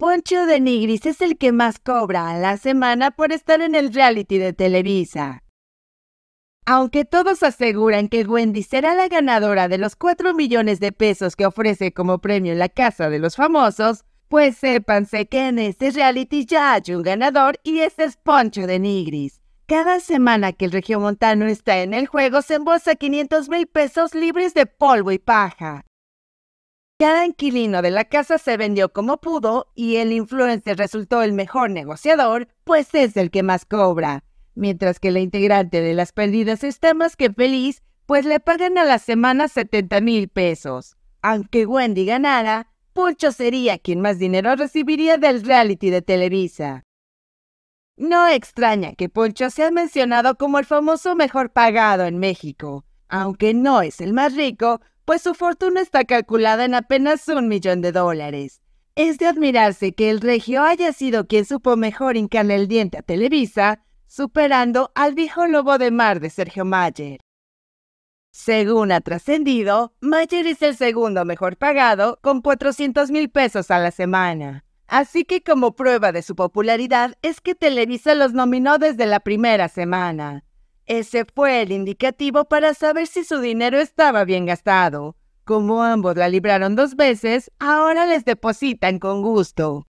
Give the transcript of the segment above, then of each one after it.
Poncho de Nigris es el que más cobra a la semana por estar en el reality de Televisa. Aunque todos aseguran que Wendy será la ganadora de los 4 millones de pesos que ofrece como premio en la Casa de los Famosos, pues sépanse que en este reality ya hay un ganador y es Poncho de Nigris. Cada semana que el regiomontano está en el juego se embolsa 500 mil pesos libres de polvo y paja. Cada inquilino de la casa se vendió como pudo y el influencer resultó el mejor negociador, pues es el que más cobra. Mientras que la integrante de las perdidas está más que feliz, pues le pagan a la semana 70 mil pesos. Aunque Wendy ganara, Poncho sería quien más dinero recibiría del reality de Televisa. No extraña que Poncho sea mencionado como el famoso mejor pagado en México. Aunque no es el más rico, pues su fortuna está calculada en apenas un millón de dólares. Es de admirarse que el regio haya sido quien supo mejor hincar el diente a Televisa, superando al viejo lobo de mar de Sergio Mayer. Según ha trascendido, Mayer es el segundo mejor pagado, con 400 mil pesos a la semana. Así que como prueba de su popularidad es que Televisa los nominó desde la primera semana. Ese fue el indicativo para saber si su dinero estaba bien gastado. Como ambos la libraron dos veces, ahora les depositan con gusto.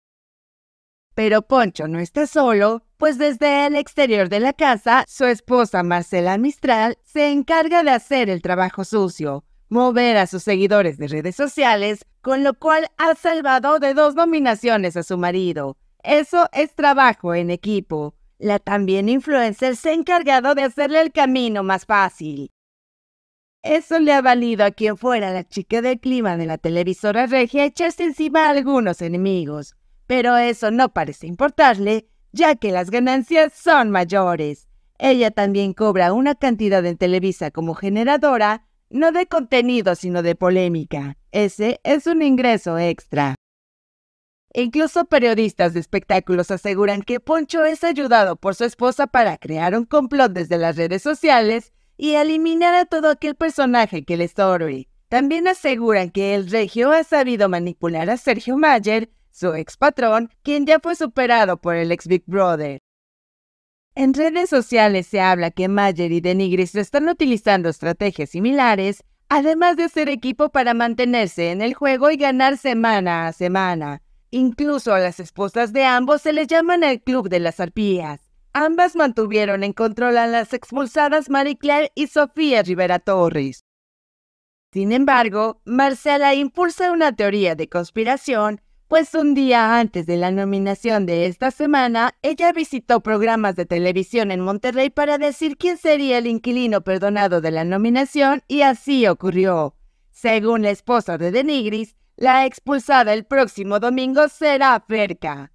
Pero Poncho no está solo, pues desde el exterior de la casa, su esposa Marcela Mistral se encarga de hacer el trabajo sucio, mover a sus seguidores de redes sociales, con lo cual ha salvado de dos nominaciones a su marido. Eso es trabajo en equipo la también influencer se ha encargado de hacerle el camino más fácil. Eso le ha valido a quien fuera la chica del clima de la televisora regia echarse encima a algunos enemigos, pero eso no parece importarle, ya que las ganancias son mayores. Ella también cobra una cantidad en Televisa como generadora, no de contenido sino de polémica. Ese es un ingreso extra. Incluso periodistas de espectáculos aseguran que Poncho es ayudado por su esposa para crear un complot desde las redes sociales y eliminar a todo aquel personaje que le story. También aseguran que el regio ha sabido manipular a Sergio Mayer, su ex patrón, quien ya fue superado por el ex Big Brother. En redes sociales se habla que Mayer y Denigris están utilizando estrategias similares, además de ser equipo para mantenerse en el juego y ganar semana a semana. Incluso a las esposas de ambos se les llaman el Club de las Arpías. Ambas mantuvieron en control a las expulsadas Marie Claire y Sofía Rivera Torres. Sin embargo, Marcela impulsa una teoría de conspiración, pues un día antes de la nominación de esta semana, ella visitó programas de televisión en Monterrey para decir quién sería el inquilino perdonado de la nominación y así ocurrió. Según la esposa de Denigris, la expulsada el próximo domingo será Ferca.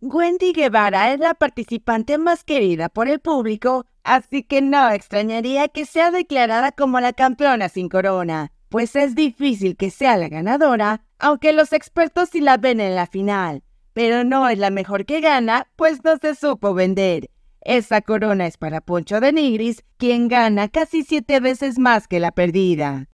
Wendy Guevara es la participante más querida por el público, así que no extrañaría que sea declarada como la campeona sin corona, pues es difícil que sea la ganadora, aunque los expertos sí la ven en la final, pero no es la mejor que gana, pues no se supo vender. Esa corona es para Poncho de Nigris, quien gana casi siete veces más que la perdida.